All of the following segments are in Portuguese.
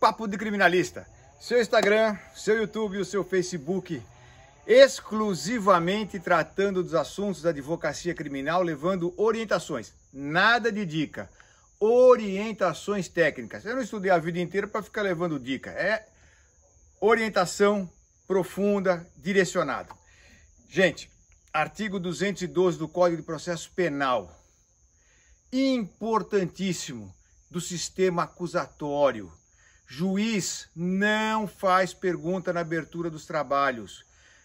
Papo de Criminalista. Seu Instagram, seu YouTube e o seu Facebook exclusivamente tratando dos assuntos da advocacia criminal, levando orientações, nada de dica, orientações técnicas. Eu não estudei a vida inteira para ficar levando dica, é orientação profunda, direcionada. Gente, artigo 212 do Código de Processo Penal, importantíssimo, do sistema acusatório. Juiz não faz pergunta na abertura dos trabalhos.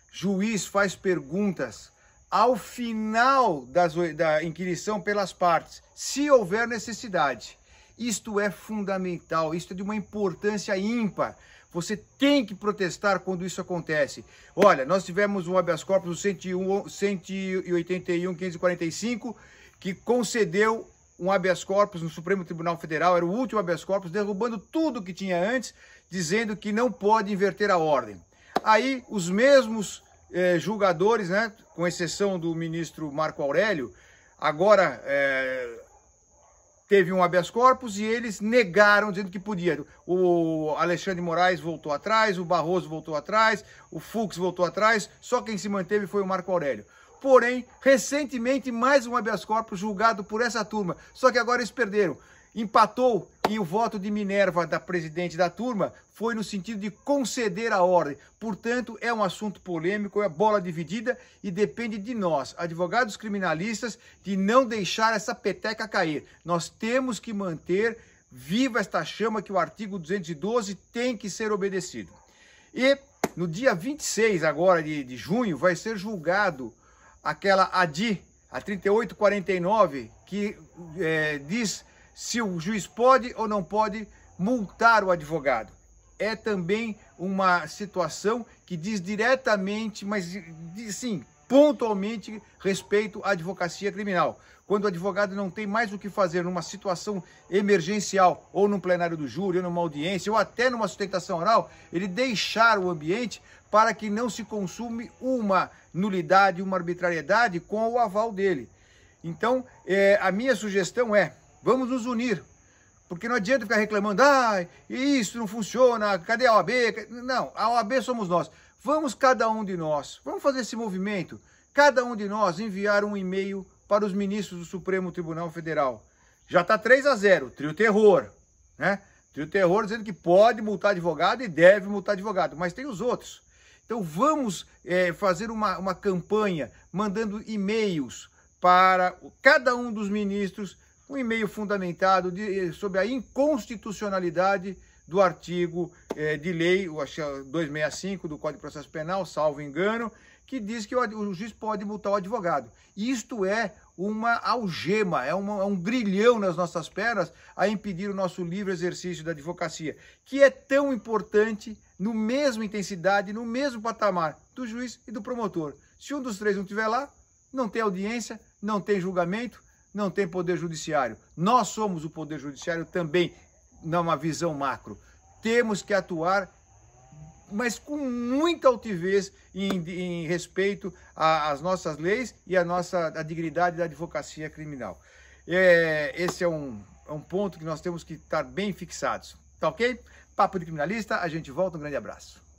Juiz faz perguntas ao final das, da inquisição pelas partes, se houver necessidade. Isto é fundamental, isto é de uma importância ímpar. Você tem que protestar quando isso acontece. Olha, nós tivemos um habeas corpus 181, 181 545 que concedeu um habeas corpus no Supremo Tribunal Federal, era o último habeas corpus, derrubando tudo que tinha antes, dizendo que não pode inverter a ordem. Aí os mesmos eh, julgadores, né, com exceção do ministro Marco Aurélio, agora eh, teve um habeas corpus e eles negaram, dizendo que podia. O Alexandre Moraes voltou atrás, o Barroso voltou atrás, o Fux voltou atrás, só quem se manteve foi o Marco Aurélio. Porém, recentemente, mais um habeas corpus julgado por essa turma. Só que agora eles perderam. Empatou e o voto de Minerva, da presidente da turma, foi no sentido de conceder a ordem. Portanto, é um assunto polêmico, é bola dividida e depende de nós, advogados criminalistas, de não deixar essa peteca cair. Nós temos que manter viva esta chama que o artigo 212 tem que ser obedecido. E no dia 26 agora de, de junho vai ser julgado aquela ADI, a 3849, que é, diz se o juiz pode ou não pode multar o advogado. É também uma situação que diz diretamente, mas sim, pontualmente respeito à advocacia criminal. Quando o advogado não tem mais o que fazer numa situação emergencial, ou num plenário do júri, ou numa audiência, ou até numa sustentação oral, ele deixar o ambiente para que não se consume uma nulidade, uma arbitrariedade com o aval dele. Então, é, a minha sugestão é: vamos nos unir. Porque não adianta ficar reclamando, ah, isso não funciona, cadê a OAB? Não, a OAB somos nós. Vamos cada um de nós, vamos fazer esse movimento, cada um de nós enviar um e-mail para os ministros do Supremo Tribunal Federal. Já está 3 a 0, trio terror, né? Trio terror dizendo que pode multar advogado e deve multar advogado, mas tem os outros. Então vamos é, fazer uma, uma campanha mandando e-mails para cada um dos ministros, um e-mail fundamentado de, sobre a inconstitucionalidade do artigo eh, de lei, o 265 do Código de Processo Penal, salvo engano, que diz que o, o juiz pode multar o advogado. Isto é uma algema, é, uma, é um grilhão nas nossas pernas a impedir o nosso livre exercício da advocacia, que é tão importante, no mesmo intensidade, no mesmo patamar do juiz e do promotor. Se um dos três não estiver lá, não tem audiência, não tem julgamento, não tem poder judiciário. Nós somos o poder judiciário também, numa visão macro. Temos que atuar, mas com muita altivez em, em respeito às nossas leis e à nossa a dignidade da advocacia criminal. É, esse é um, é um ponto que nós temos que estar bem fixados. Tá ok? Papo de criminalista, a gente volta. Um grande abraço.